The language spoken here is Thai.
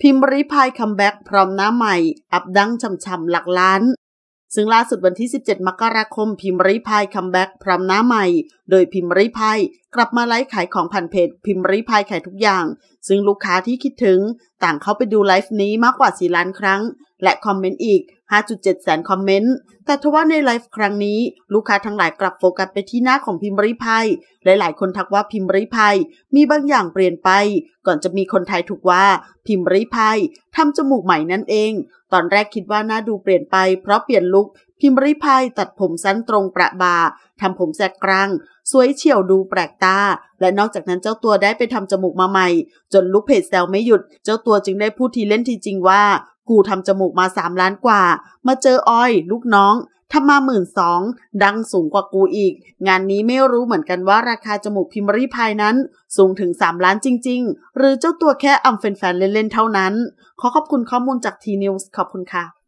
พิมพ์ริพายคัมแบ็กพร้อมหน้าใหม่ อัปดังช่ำๆหลักล้าน ซึ่งล่าสุดวันที่ 17มกราคมพิมพ์ริพายคัมแบ็กพร้อมหน้าใหม่ โดยพิมพ์ริพายกลับมาไลฟ์ขายของผ่านเพจพิมพ์ริพายขายทุกอย่าง ซึ่งลูกค้าที่คิดถึง ต่างเข้าไปดูไลฟ์นี้มากกว่า 4 ล้านครั้ง และคอมเมนต์อีก5.7แสนคอมเมนต์ แต่ทว่าในไลฟ์ครั้งนี้ ลูกค้าทั้งหลายกลับโฟกัสไปที่หน้าของพิมพ์ริพายหลายคนทักว่าพิมพ์ริพายมีบางอย่างเปลี่ยนไป ก่อนจะมีคนไทยถูกว่าพิมพ์ริพายทำจมูกใหม่นั่นเอง ตอนแรกคิดว่าหน้าดูเปลี่ยนไปเพราะเปลี่ยนลุคพิมพ์ริพายตัดผมสั้นตรงประบาทำผมแสกกลาง สวยเฉียวดูแปลกตา และนอกจากนั้นเจ้าตัวได้ไป ทำจมูกมาใหม่ จนลูกเพจแซวไม่หยุดเจ้าตัวจึงได้พูดทีเล่นทีจริงว่า กูทำจมูกมาสามล้านกว่า มาเจอออยลูกน้องทำมาหมื่นสองดังสูงกว่ากูอีก งานนี้ไม่รู้เหมือนกันว่า ราคาจมูกพิมพ์ริพายนั้นสูงถึงสามล้านจริง ๆ หรือเจ้าตัวแค่อำแฟนๆเล่นๆเท่านั้น ขอขอบคุณข้อมูลจากทีนิวส์ขอบคุณค่ะ